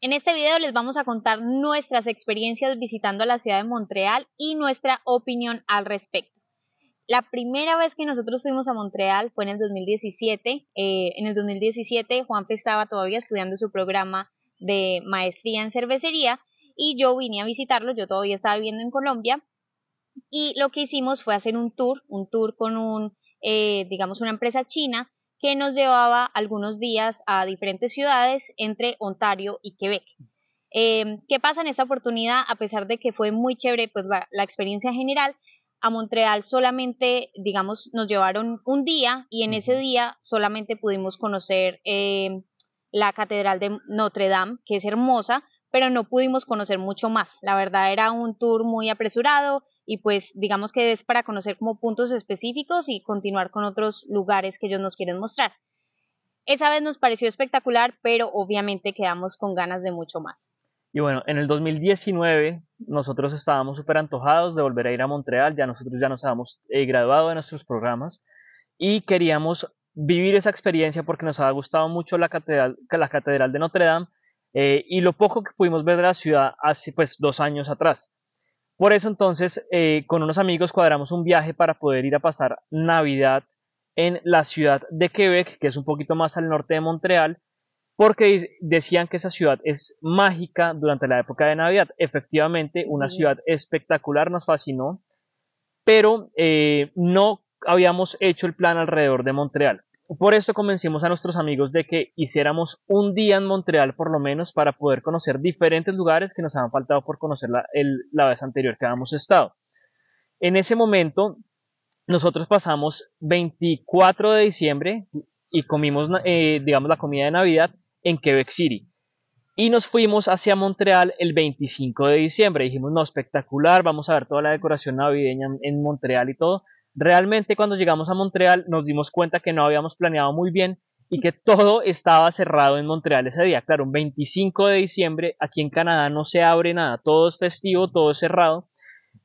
En este video les vamos a contar nuestras experiencias visitando la ciudad de Montreal y nuestra opinión al respecto. La primera vez que nosotros fuimos a Montreal fue en el 2017. Eh, en el 2017 Juan estaba todavía estudiando su programa de maestría en cervecería y yo vine a visitarlo, yo todavía estaba viviendo en Colombia y lo que hicimos fue hacer un tour, un tour con un, eh, digamos, una empresa china que nos llevaba algunos días a diferentes ciudades entre Ontario y Quebec. Em, ¿Qué pasa en esta oportunidad? A pesar de que fue muy chévere pues, la, experiencia general, a Montreal solamente, digamos, nos llevaron un día y en ese día solamente pudimos conocer em, la Catedral de Notre Dame, que es hermosa, pero no pudimos conocer mucho más. La verdad era un tour muy apresurado, y pues digamos que es para conocer como puntos específicos y continuar con otros lugares que ellos nos quieren mostrar. Esa vez nos pareció espectacular, pero obviamente quedamos con ganas de mucho más. Y bueno, en el 2019 nosotros estábamos súper antojados de volver a ir a Montreal, ya nosotros ya nos habíamos eh, graduado de nuestros programas y queríamos vivir esa experiencia porque nos había gustado mucho la catedral, la catedral de Notre Dame eh, y lo poco que pudimos ver de la ciudad hace pues dos años atrás. Por eso entonces eh, con unos amigos cuadramos un viaje para poder ir a pasar Navidad en la ciudad de Quebec, que es un poquito más al norte de Montreal, porque decían que esa ciudad es mágica durante la época de Navidad. Efectivamente, una ciudad espectacular nos fascinó, pero eh, no habíamos hecho el plan alrededor de Montreal. Por esto convencimos a nuestros amigos de que hiciéramos un día en Montreal por lo menos para poder conocer diferentes lugares que nos habían faltado por conocer la, vez anterior que habíamos estado. En ese momento nosotros pasamos 24 de diciembre y comimos, eh, digamos, la comida de Navidad en Quebec City. Y nos fuimos hacia Montreal el 25 de diciembre. Dijimos, no, espectacular, vamos a ver toda la decoración navideña en Montreal y todo. Realmente cuando llegamos a Montreal nos dimos cuenta que no habíamos planeado muy bien y que todo estaba cerrado en Montreal ese día. Claro, un 25 de diciembre aquí en Canadá no se abre nada, todo es festivo, todo es cerrado.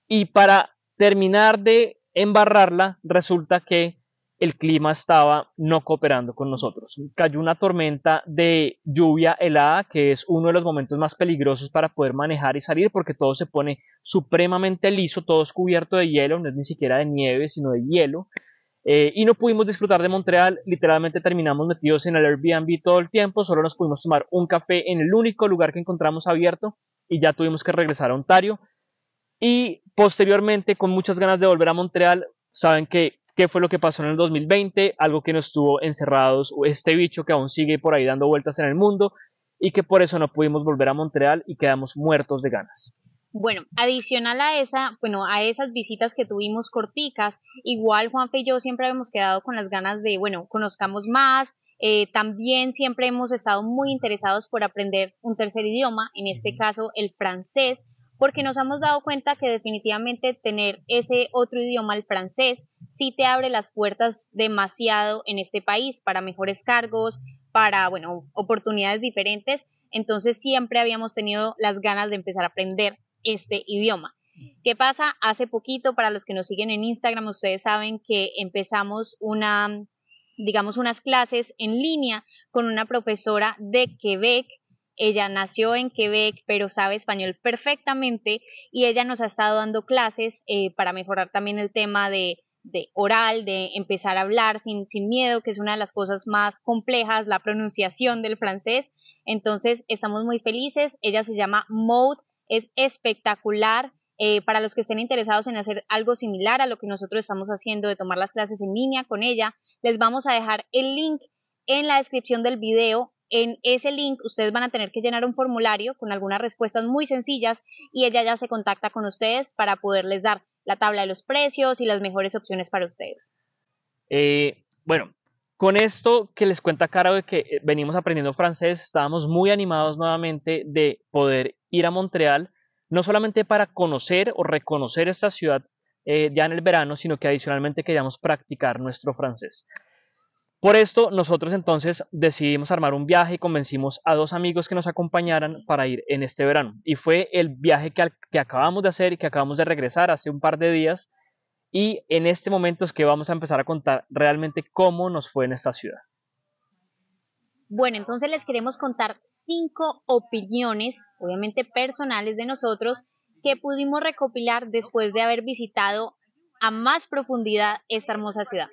Y para terminar de embarrarla, resulta que el clima estaba no cooperando con nosotros. Cayó una tormenta de lluvia helada, que es uno de los momentos más peligrosos para poder manejar y salir, porque todo se pone supremamente liso, todo es cubierto de hielo, no es ni siquiera de nieve, sino de hielo. Eh, y no pudimos disfrutar de Montreal, literalmente terminamos metidos en el Airbnb todo el tiempo, solo nos pudimos tomar un café en el único lugar que encontramos abierto y ya tuvimos que regresar a Ontario. Y posteriormente, con muchas ganas de volver a Montreal, saben que qué fue lo que pasó en el 2020, algo que nos tuvo encerrados, este bicho que aún sigue por ahí dando vueltas en el mundo y que por eso no pudimos volver a Montreal y quedamos muertos de ganas. Bueno, adicional a esa, bueno, a esas visitas que tuvimos corticas, igual Juanfe y yo siempre hemos quedado con las ganas de, bueno, conozcamos más, eh, también siempre hemos estado muy interesados por aprender un tercer idioma, en este caso el francés, porque nos hemos dado cuenta que definitivamente tener ese otro idioma, el francés, sí te abre las puertas demasiado en este país para mejores cargos, para, bueno, oportunidades diferentes. Entonces siempre habíamos tenido las ganas de empezar a aprender este idioma. ¿Qué pasa? Hace poquito, para los que nos siguen en Instagram, ustedes saben que empezamos una, digamos, unas clases en línea con una profesora de Quebec ella nació en Quebec, pero sabe español perfectamente y ella nos ha estado dando clases eh, para mejorar también el tema de, oral, de empezar a hablar sin, miedo, que es una de las cosas más complejas, la pronunciación del francés. Entonces, estamos muy felices. Ella se llama Mode, es espectacular. Eh, para los que estén interesados en hacer algo similar a lo que nosotros estamos haciendo de tomar las clases en línea con ella, les vamos a dejar el link en la descripción del video en ese link ustedes van a tener que llenar un formulario con algunas respuestas muy sencillas y ella ya se contacta con ustedes para poderles dar la tabla de los precios y las mejores opciones para ustedes. Eh, bueno, con esto que les cuenta Caro de que eh, venimos aprendiendo francés, estábamos muy animados nuevamente de poder ir a Montreal, no solamente para conocer o reconocer esta ciudad eh, ya en el verano, sino que adicionalmente queríamos practicar nuestro francés. Por esto, nosotros entonces decidimos armar un viaje y convencimos a dos amigos que nos acompañaran para ir en este verano. Y fue el viaje que, acabamos de hacer y que acabamos de regresar hace un par de días. Y en este momento es que vamos a empezar a contar realmente cómo nos fue en esta ciudad. Bueno, entonces les queremos contar cinco opiniones, obviamente personales de nosotros, que pudimos recopilar después de haber visitado a más profundidad esta hermosa ciudad.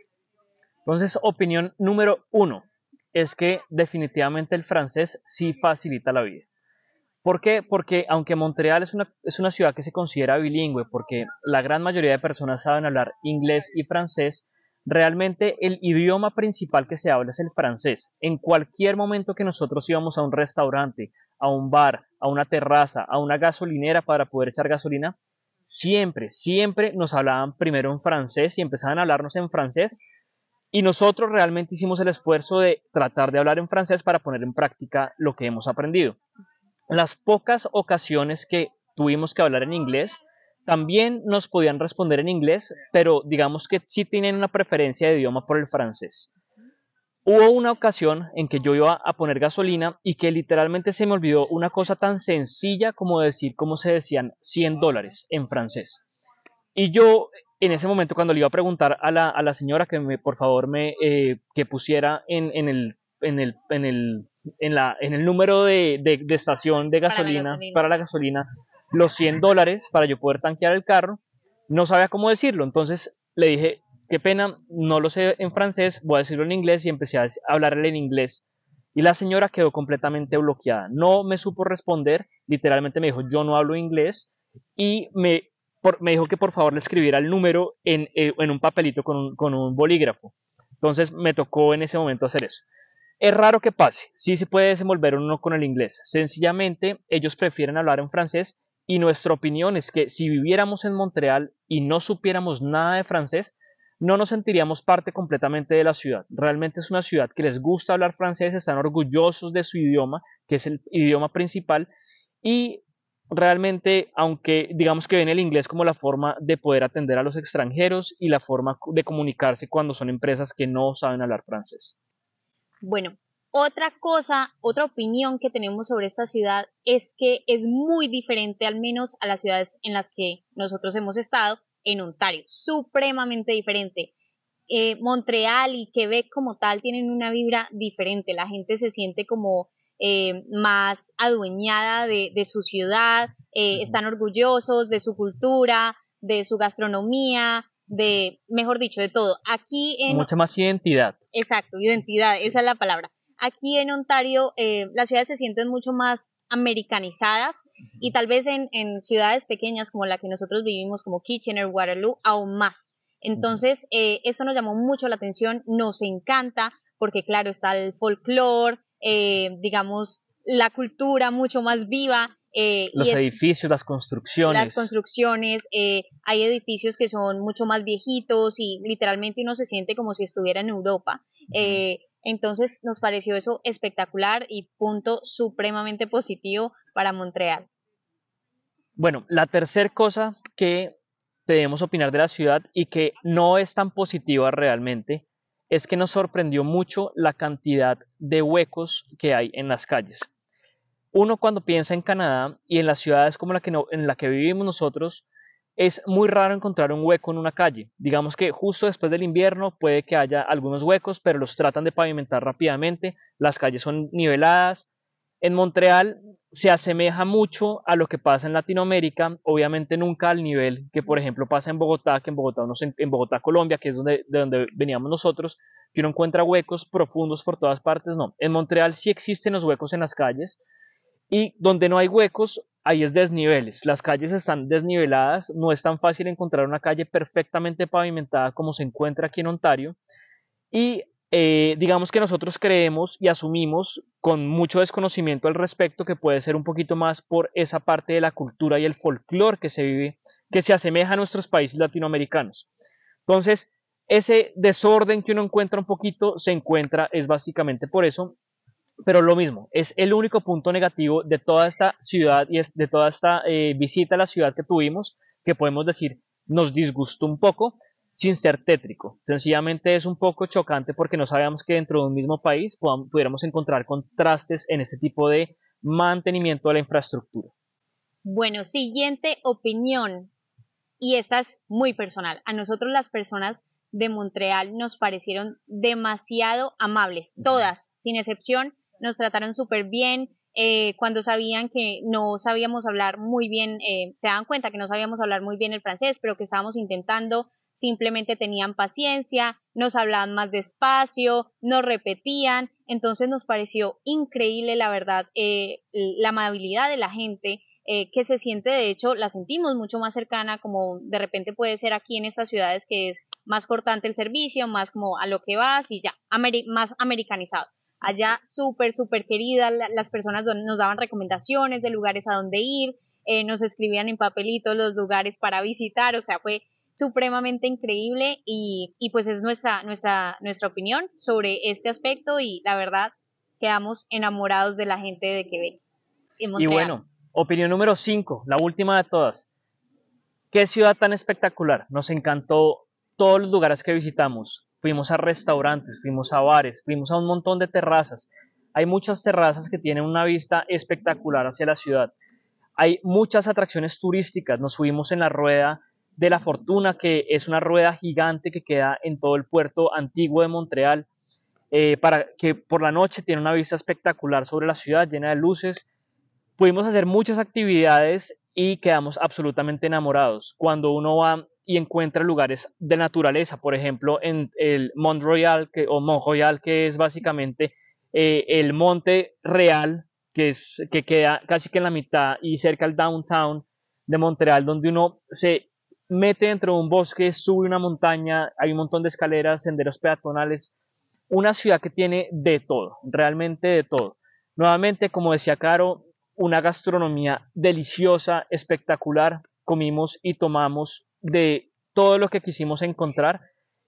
Entonces, opinión número uno es que definitivamente el francés sí facilita la vida. ¿Por qué? Porque aunque Montreal es una, es una ciudad que se considera bilingüe, porque la gran mayoría de personas saben hablar inglés y francés, realmente el idioma principal que se habla es el francés. En cualquier momento que nosotros íbamos a un restaurante, a un bar, a una terraza, a una gasolinera para poder echar gasolina, siempre, siempre nos hablaban primero en francés y empezaban a hablarnos en francés y nosotros realmente hicimos el esfuerzo de tratar de hablar en francés para poner en práctica lo que hemos aprendido. Las pocas ocasiones que tuvimos que hablar en inglés, también nos podían responder en inglés, pero digamos que sí tienen una preferencia de idioma por el francés. Hubo una ocasión en que yo iba a poner gasolina y que literalmente se me olvidó una cosa tan sencilla como decir cómo se decían 100 dólares en francés. Y yo en ese momento cuando le iba a preguntar a la, señora que por favor me eh, que pusiera en, el número de, estación de gasolina para, gasolina para, la gasolina los 100 dólares para yo poder tanquear el carro no sabía cómo decirlo entonces le dije qué pena no lo sé en francés voy a decirlo en inglés y empecé a hablarle en inglés y la señora quedó completamente bloqueada no me supo responder literalmente me dijo yo no hablo inglés y me me dijo que por favor le escribiera el número en, eh, un papelito con con un, bolígrafo. Entonces me tocó en ese momento hacer eso. Es raro que pase, sí se puede desenvolver uno con el inglés. Sencillamente ellos prefieren hablar en francés y nuestra opinión es que si viviéramos en Montreal y no supiéramos nada de francés, no nos sentiríamos parte completamente de la ciudad. Realmente es una ciudad que les gusta hablar francés, están orgullosos de su idioma, que es el idioma principal, y realmente, aunque digamos que ven el inglés como la forma de poder atender a los extranjeros y la forma de comunicarse cuando son empresas que no saben hablar francés. Bueno, otra cosa, otra opinión que tenemos sobre esta ciudad es que es muy diferente al menos a las ciudades en las que nosotros hemos estado en Ontario, supremamente diferente. Eh, Montreal y Quebec como tal tienen una vibra diferente, la gente se siente como eh, más adueñada de, su ciudad, eh, están orgullosos de su cultura, de su gastronomía, de, mejor dicho, de todo. Aquí en... Mucha más identidad. Exacto, identidad, esa es la palabra. Aquí en Ontario eh, las ciudades se sienten mucho más americanizadas y tal vez en, en, ciudades pequeñas como la que nosotros vivimos, como Kitchener, Waterloo, aún más. Entonces, esto nos llamó mucho la atención, nos encanta, porque claro, está el folclore, eh, digamos, la cultura mucho más viva. Eh, los edificios, las construcciones. Las construcciones, eh, hay edificios que son mucho más viejitos y literalmente uno se siente como si estuviera en Europa. entonces nos pareció eso espectacular y punto supremamente positivo para Montreal. Bueno, la tercera cosa que debemos opinar de la ciudad y que no es tan positiva realmente es que nos sorprendió mucho la cantidad de huecos que hay en las calles. Uno cuando piensa en Canadá y en las ciudades como la que, en la que vivimos nosotros, es muy raro encontrar un hueco en una calle. Digamos que justo después del invierno puede que haya algunos huecos, pero los tratan de pavimentar rápidamente, las calles son niveladas. En Montreal se asemeja mucho a lo que pasa en Latinoamérica, obviamente nunca al nivel que, por ejemplo, pasa en Bogotá, que en Bogotá, en Bogotá, Colombia, que es donde, de donde veníamos nosotros, que uno encuentra huecos profundos por todas partes, no. En Montreal sí existen los huecos en las calles y donde no hay huecos, ahí es desniveles. Las calles están desniveladas, no es tan fácil encontrar una calle perfectamente pavimentada como se encuentra aquí en Ontario. Y eh, digamos que nosotros creemos y asumimos con mucho desconocimiento al respecto, que puede ser un poquito más por esa parte de la cultura y el folclore que se vive, que se asemeja a nuestros países latinoamericanos. Entonces, ese desorden que uno encuentra un poquito se encuentra, es básicamente por eso, pero lo mismo, es el único punto negativo de toda esta ciudad y de toda esta eh, visita a la ciudad que tuvimos, que podemos decir nos disgustó un poco, sin ser tétrico. Sencillamente es un poco chocante porque no sabíamos que dentro de un mismo país pudiéramos encontrar contrastes en este tipo de mantenimiento de la infraestructura. Bueno, siguiente opinión. Y esta es muy personal. A nosotros las personas de Montreal nos parecieron demasiado amables. Todas, sin excepción, nos trataron súper bien. Eh, cuando sabían que no sabíamos hablar muy bien, eh, se daban cuenta que no sabíamos hablar muy bien el francés, pero que estábamos intentando, simplemente tenían paciencia, nos hablaban más despacio, nos repetían, entonces nos pareció increíble la verdad eh, la amabilidad de la gente eh, que se siente, de hecho, la sentimos mucho más cercana, como de repente puede ser aquí en estas ciudades que es más cortante el servicio, más como a lo que vas y ya, más americanizado. Allá súper, súper querida, las personas nos daban recomendaciones de lugares a donde ir, eh, nos escribían en papelitos los lugares para visitar, o sea, fue supremamente increíble y, pues es nuestra, nuestra, nuestra opinión sobre este aspecto y la verdad quedamos enamorados de la gente de Quebec. Y bueno, opinión número 5, la última de todas. Qué ciudad tan espectacular. Nos encantó todos los lugares que visitamos. Fuimos a restaurantes, fuimos a bares, fuimos a un montón de terrazas. Hay muchas terrazas que tienen una vista espectacular hacia la ciudad. Hay muchas atracciones turísticas. Nos subimos en la rueda de la Fortuna, que es una rueda gigante que queda en todo el puerto antiguo de Montreal, eh, para que por la noche tiene una vista espectacular sobre la ciudad llena de luces. Pudimos hacer muchas actividades y quedamos absolutamente enamorados. Cuando uno va y encuentra lugares de naturaleza, por ejemplo, en el Mont Royal que, o Mont Royal, que es básicamente eh, el monte real que, es, que queda casi que en la mitad y cerca al downtown de Montreal, donde uno se mete dentro de un bosque, sube una montaña, hay un montón de escaleras, senderos peatonales, una ciudad que tiene de todo, realmente de todo. Nuevamente, como decía Caro, una gastronomía deliciosa, espectacular, comimos y tomamos de todo lo que quisimos encontrar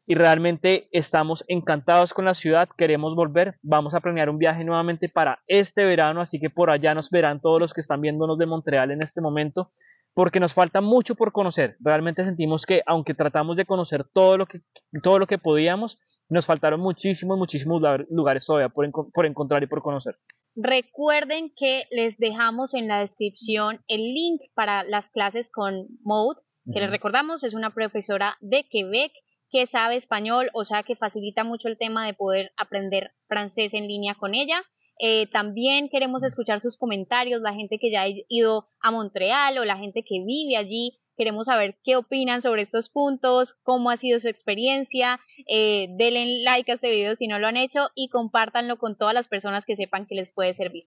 y realmente estamos encantados con la ciudad, queremos volver, vamos a planear un viaje nuevamente para este verano, así que por allá nos verán todos los que están viéndonos de Montreal en este momento porque nos falta mucho por conocer. Realmente sentimos que aunque tratamos de conocer todo lo que, todo lo que podíamos, nos faltaron muchísimos, muchísimos lugares todavía por, por encontrar y por conocer. Recuerden que les dejamos en la descripción el link para las clases con Mode, que les recordamos es una profesora de Quebec que sabe español, o sea que facilita mucho el tema de poder aprender francés en línea con ella. Eh, también queremos escuchar sus comentarios, la gente que ya ha ido a Montreal o la gente que vive allí. Queremos saber qué opinan sobre estos puntos, cómo ha sido su experiencia. Eh, denle like a este video si no lo han hecho y compártanlo con todas las personas que sepan que les puede servir.